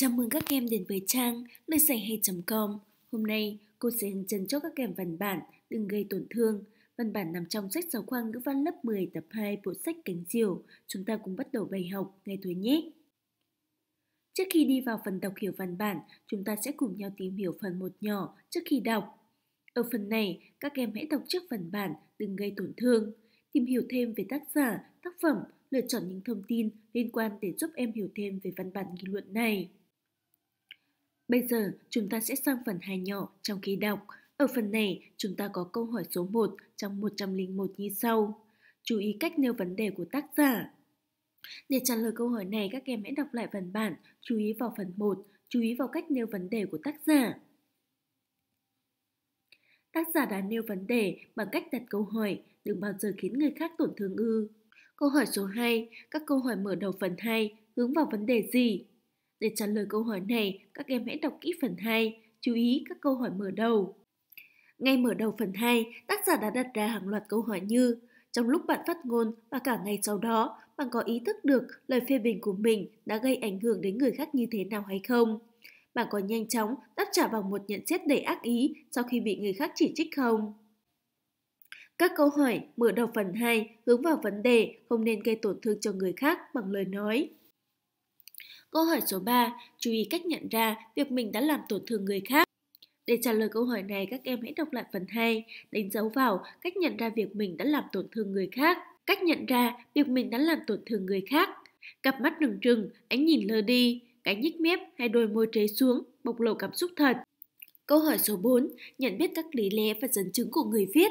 Chào mừng các em đến với trang nơi dạy hay.com. Hôm nay, cô sẽ hướng dẫn cho các em văn bản đừng gây tổn thương. Văn bản nằm trong sách giáo khoa ngữ văn lớp 10 tập 2 bộ sách cánh diều. Chúng ta cùng bắt đầu bài học ngay thôi nhé. Trước khi đi vào phần đọc hiểu văn bản, chúng ta sẽ cùng nhau tìm hiểu phần một nhỏ trước khi đọc. Ở phần này, các em hãy đọc trước văn bản đừng gây tổn thương, tìm hiểu thêm về tác giả, tác phẩm, lựa chọn những thông tin liên quan để giúp em hiểu thêm về văn bản nghị luận này. Bây giờ chúng ta sẽ sang phần hai nhỏ trong khi đọc. Ở phần này, chúng ta có câu hỏi số 1 trong 101 như sau. Chú ý cách nêu vấn đề của tác giả. Để trả lời câu hỏi này, các em hãy đọc lại phần bản, chú ý vào phần 1, chú ý vào cách nêu vấn đề của tác giả. Tác giả đã nêu vấn đề bằng cách đặt câu hỏi, đừng bao giờ khiến người khác tổn thương ư. Câu hỏi số 2, các câu hỏi mở đầu phần 2 hướng vào vấn đề gì? Để trả lời câu hỏi này, các em hãy đọc kỹ phần 2, chú ý các câu hỏi mở đầu. Ngay mở đầu phần 2, tác giả đã đặt ra hàng loạt câu hỏi như Trong lúc bạn phát ngôn và cả ngày sau đó, bạn có ý thức được lời phê bình của mình đã gây ảnh hưởng đến người khác như thế nào hay không? Bạn có nhanh chóng đáp trả bằng một nhận xét đầy ác ý sau khi bị người khác chỉ trích không? Các câu hỏi mở đầu phần 2 hướng vào vấn đề không nên gây tổn thương cho người khác bằng lời nói. Câu hỏi số 3, chú ý cách nhận ra việc mình đã làm tổn thương người khác. Để trả lời câu hỏi này, các em hãy đọc lại phần 2, đánh dấu vào cách nhận ra việc mình đã làm tổn thương người khác. Cách nhận ra việc mình đã làm tổn thương người khác. Cặp mắt đừng trừng, ánh nhìn lơ đi, cái nhích mép hay đôi môi trế xuống, bộc lộ cảm xúc thật. Câu hỏi số 4, nhận biết các lý lẽ và dẫn chứng của người viết.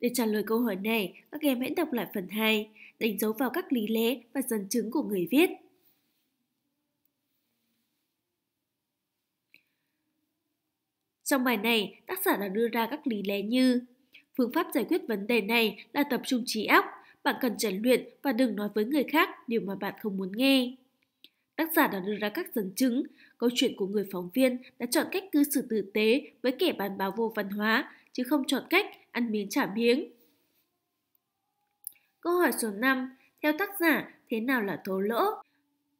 Để trả lời câu hỏi này, các em hãy đọc lại phần 2, đánh dấu vào các lý lẽ và dẫn chứng của người viết. Trong bài này, tác giả đã đưa ra các lý lẽ như Phương pháp giải quyết vấn đề này là tập trung trí óc, bạn cần trần luyện và đừng nói với người khác điều mà bạn không muốn nghe. Tác giả đã đưa ra các dẫn chứng, câu chuyện của người phóng viên đã chọn cách cư xử tử tế với kẻ bán báo vô văn hóa, chứ không chọn cách ăn miếng trả miếng. Câu hỏi số 5. Theo tác giả, thế nào là thố lỗ?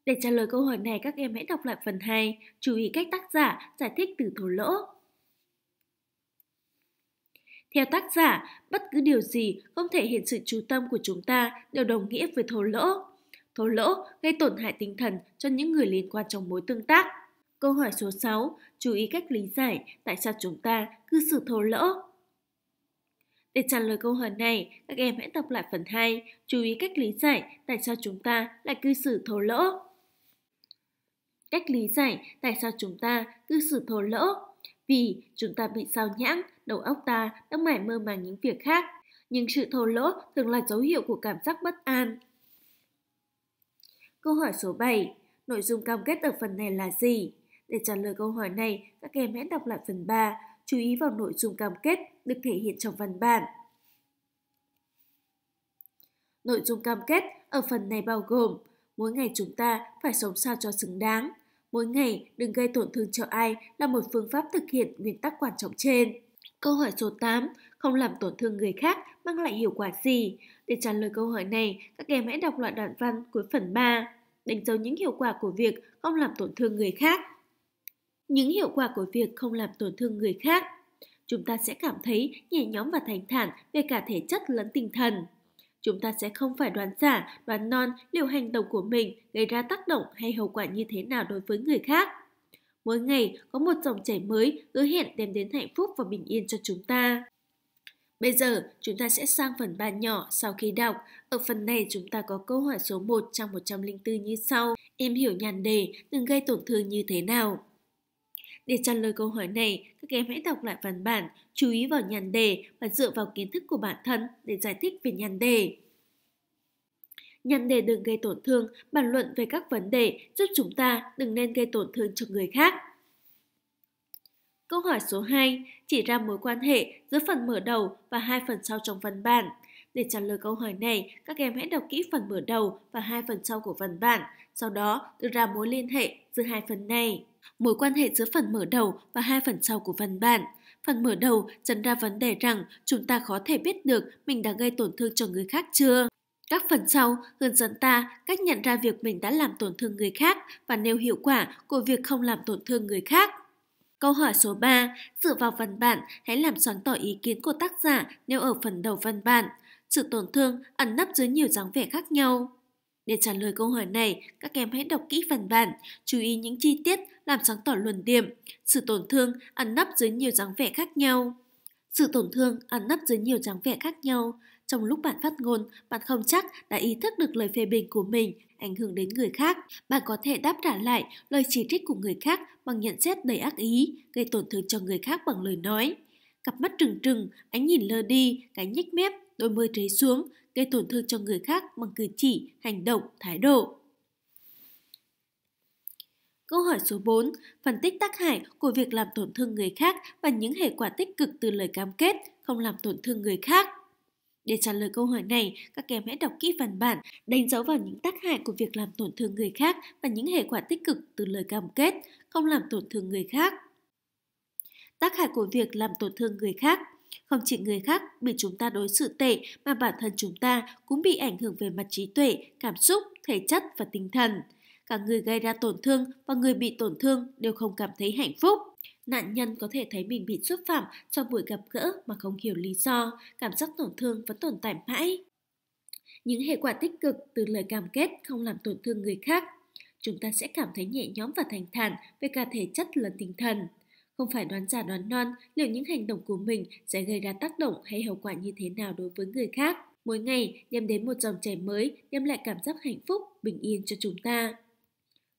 Để trả lời câu hỏi này, các em hãy đọc lại phần 2, chú ý cách tác giả giải thích từ thổ lỗ. Theo tác giả, bất cứ điều gì không thể hiện sự chú tâm của chúng ta đều đồng nghĩa với thô lỗ. thô lỗ gây tổn hại tinh thần cho những người liên quan trong mối tương tác. Câu hỏi số 6. Chú ý cách lý giải tại sao chúng ta cư xử thô lỗ. Để trả lời câu hỏi này, các em hãy tập lại phần 2. Chú ý cách lý giải tại sao chúng ta lại cư xử thô lỗ. Cách lý giải tại sao chúng ta cư xử thô lỗ vì chúng ta bị sao nhãng, đầu óc ta đang mải mơ màng những việc khác. Nhưng sự thô lỗ thường là dấu hiệu của cảm giác bất an. Câu hỏi số 7. Nội dung cam kết ở phần này là gì? Để trả lời câu hỏi này, các em hãy đọc lại phần 3, chú ý vào nội dung cam kết được thể hiện trong văn bản. Nội dung cam kết ở phần này bao gồm mỗi ngày chúng ta phải sống sao cho xứng đáng – mỗi ngày đừng gây tổn thương cho ai là một phương pháp thực hiện nguyên tắc quan trọng trên. Câu hỏi số 8, không làm tổn thương người khác mang lại hiệu quả gì? Để trả lời câu hỏi này, các em hãy đọc loại đoạn văn cuối phần 3, đánh dấu những hiệu quả của việc không làm tổn thương người khác. Những hiệu quả của việc không làm tổn thương người khác, chúng ta sẽ cảm thấy nhẹ nhõm và thành thản về cả thể chất lẫn tinh thần chúng ta sẽ không phải đoán giả, đoán non liệu hành động của mình gây ra tác động hay hậu quả như thế nào đối với người khác. Mỗi ngày có một dòng chảy mới hứa hẹn đem đến hạnh phúc và bình yên cho chúng ta. Bây giờ, chúng ta sẽ sang phần bàn nhỏ sau khi đọc. Ở phần này chúng ta có câu hỏi số 1 trong 104 như sau. Em hiểu nhàn đề từng gây tổn thương như thế nào? Để trả lời câu hỏi này, các em hãy đọc lại văn bản, chú ý vào nhàn đề và dựa vào kiến thức của bản thân để giải thích về nhàn đề. Nhàn đề đừng gây tổn thương, bàn luận về các vấn đề giúp chúng ta đừng nên gây tổn thương cho người khác. Câu hỏi số 2 chỉ ra mối quan hệ giữa phần mở đầu và hai phần sau trong văn bản. Để trả lời câu hỏi này, các em hãy đọc kỹ phần mở đầu và hai phần sau của văn bản, sau đó đưa ra mối liên hệ giữa hai phần này. Mối quan hệ giữa phần mở đầu và hai phần sau của văn bản. Phần mở đầu dẫn ra vấn đề rằng chúng ta có thể biết được mình đã gây tổn thương cho người khác chưa. Các phần sau hướng dẫn ta cách nhận ra việc mình đã làm tổn thương người khác và nêu hiệu quả của việc không làm tổn thương người khác. Câu hỏi số 3, dựa vào văn bản, hãy làm sáng tỏ ý kiến của tác giả nêu ở phần đầu văn bản. Sự tổn thương ẩn nấp dưới nhiều dáng vẻ khác nhau. Để trả lời câu hỏi này, các em hãy đọc kỹ phần bản, chú ý những chi tiết làm sáng tỏ luận điểm, sự tổn thương ẩn nấp dưới nhiều dáng vẻ khác nhau. Sự tổn thương ẩn nấp dưới nhiều dáng vẻ khác nhau. Trong lúc bạn phát ngôn, bạn không chắc đã ý thức được lời phê bình của mình ảnh hưởng đến người khác. Bạn có thể đáp trả lại lời chỉ trích của người khác bằng nhận xét đầy ác ý, gây tổn thương cho người khác bằng lời nói. Cặp mắt trừng trừng, ánh nhìn lơ đi, cái nhích mép, đôi môi trấy xuống, gây tổn thương cho người khác bằng cử chỉ, hành động, thái độ. Câu hỏi số 4, phân tích tác hại của việc làm tổn thương người khác và những hệ quả tích cực từ lời cam kết không làm tổn thương người khác. Để trả lời câu hỏi này, các em hãy đọc kỹ văn bản, đánh dấu vào những tác hại của việc làm tổn thương người khác và những hệ quả tích cực từ lời cam kết không làm tổn thương người khác tác hại của việc làm tổn thương người khác. Không chỉ người khác bị chúng ta đối xử tệ mà bản thân chúng ta cũng bị ảnh hưởng về mặt trí tuệ, cảm xúc, thể chất và tinh thần. Cả người gây ra tổn thương và người bị tổn thương đều không cảm thấy hạnh phúc. Nạn nhân có thể thấy mình bị xúc phạm trong buổi gặp gỡ mà không hiểu lý do, cảm giác tổn thương vẫn tồn tại mãi. Những hệ quả tích cực từ lời cam kết không làm tổn thương người khác, chúng ta sẽ cảm thấy nhẹ nhõm và thành thản về cả thể chất lẫn tinh thần. Không phải đoán giả đoán non liệu những hành động của mình sẽ gây ra tác động hay hậu quả như thế nào đối với người khác. Mỗi ngày đem đến một dòng chảy mới đem lại cảm giác hạnh phúc, bình yên cho chúng ta.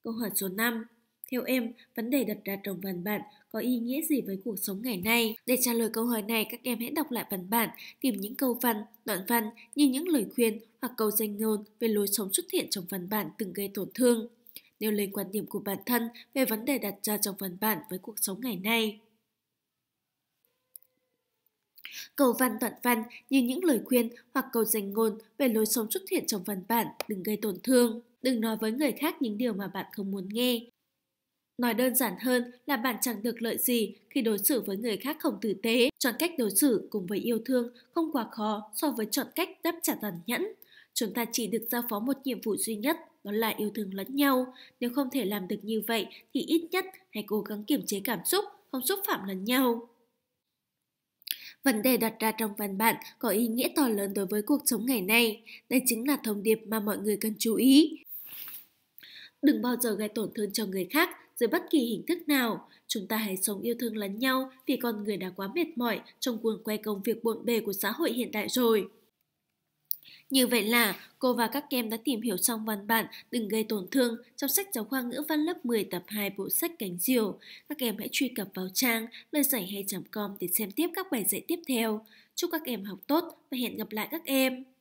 Câu hỏi số 5 theo em, vấn đề đặt ra trong văn bản có ý nghĩa gì với cuộc sống ngày nay? Để trả lời câu hỏi này, các em hãy đọc lại văn bản, tìm những câu văn, đoạn văn như những lời khuyên hoặc câu danh ngôn về lối sống xuất hiện trong văn bản từng gây tổn thương nêu lên quan điểm của bản thân về vấn đề đặt ra trong văn bản với cuộc sống ngày nay. Cầu văn đoạn văn như những lời khuyên hoặc câu dành ngôn về lối sống xuất hiện trong văn bản đừng gây tổn thương, đừng nói với người khác những điều mà bạn không muốn nghe. Nói đơn giản hơn là bạn chẳng được lợi gì khi đối xử với người khác không tử tế, chọn cách đối xử cùng với yêu thương không quá khó so với chọn cách đáp trả tàn nhẫn, Chúng ta chỉ được giao phó một nhiệm vụ duy nhất, đó là yêu thương lẫn nhau. Nếu không thể làm được như vậy thì ít nhất hãy cố gắng kiềm chế cảm xúc, không xúc phạm lẫn nhau. Vấn đề đặt ra trong văn bản có ý nghĩa to lớn đối với cuộc sống ngày nay. Đây chính là thông điệp mà mọi người cần chú ý. Đừng bao giờ gây tổn thương cho người khác dưới bất kỳ hình thức nào. Chúng ta hãy sống yêu thương lẫn nhau vì con người đã quá mệt mỏi trong cuồng quay công việc bộn bề của xã hội hiện đại rồi. Như vậy là cô và các em đã tìm hiểu xong văn bản Đừng gây tổn thương trong sách giáo khoa ngữ văn lớp 10 tập 2 bộ sách Cánh Diều. Các em hãy truy cập vào trang lời giải hay.com để xem tiếp các bài dạy tiếp theo. Chúc các em học tốt và hẹn gặp lại các em!